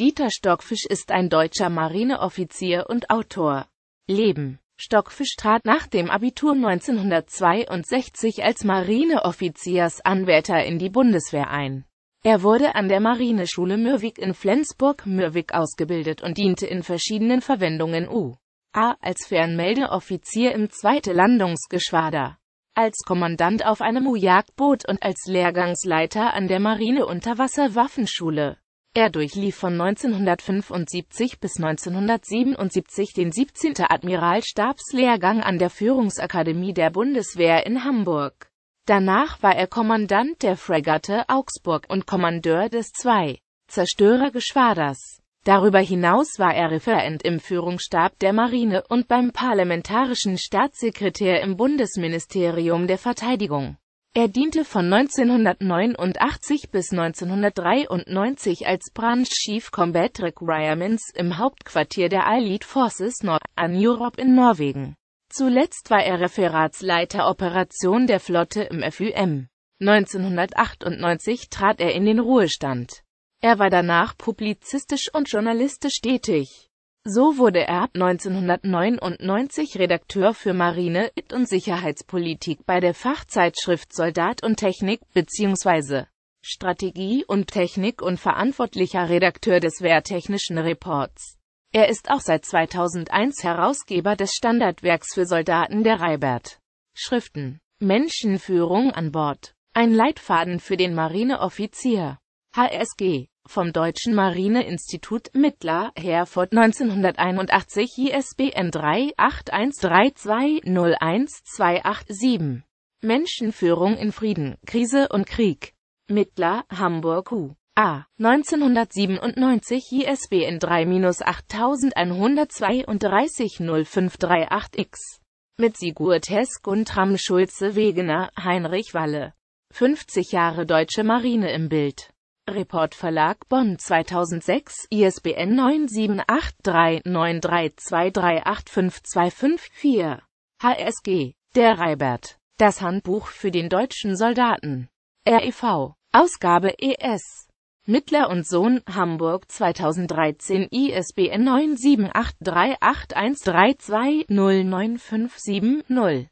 Dieter Stockfisch ist ein deutscher Marineoffizier und Autor. Leben Stockfisch trat nach dem Abitur 1962 als Marineoffiziersanwärter in die Bundeswehr ein. Er wurde an der Marineschule Mürwik in Flensburg-Mürwik ausgebildet und diente in verschiedenen Verwendungen U. A. als Fernmeldeoffizier im 2. Landungsgeschwader, als Kommandant auf einem U-Jagdboot und als Lehrgangsleiter an der Marine-Unterwasserwaffenschule. Er durchlief von 1975 bis 1977 den 17. Admiralstabslehrgang an der Führungsakademie der Bundeswehr in Hamburg. Danach war er Kommandant der Fregatte Augsburg und Kommandeur des 2. Zerstörergeschwaders. Darüber hinaus war er Referent im Führungsstab der Marine und beim parlamentarischen Staatssekretär im Bundesministerium der Verteidigung. Er diente von 1989 bis 1993 als Branch Chief Combat Requirements im Hauptquartier der Allied Forces Nord an Europe in Norwegen. Zuletzt war er Referatsleiter Operation der Flotte im FÜM. 1998 trat er in den Ruhestand. Er war danach publizistisch und journalistisch tätig. So wurde er ab 1999 Redakteur für Marine und Sicherheitspolitik bei der Fachzeitschrift Soldat und Technik bzw. Strategie und Technik und verantwortlicher Redakteur des Wehrtechnischen Reports. Er ist auch seit 2001 Herausgeber des Standardwerks für Soldaten der Reibert. Schriften Menschenführung an Bord. Ein Leitfaden für den Marineoffizier. HSG vom Deutschen Marineinstitut Mittler, Herford 1981 ISBN 3-8132-01287 Menschenführung in Frieden, Krise und Krieg. Mittler, Hamburg U. A. 1997 ISBN 3-8132-05338-X. Mit Sigurd Hess Guntram Schulze-Wegener, Heinrich Walle. 50 Jahre Deutsche Marine im Bild. Report Verlag Bonn 2006, ISBN 9783932385254. HSG. Der Reibert. Das Handbuch für den deutschen Soldaten. REV. Ausgabe ES. Mittler und Sohn, Hamburg 2013, ISBN 9783813320957-0.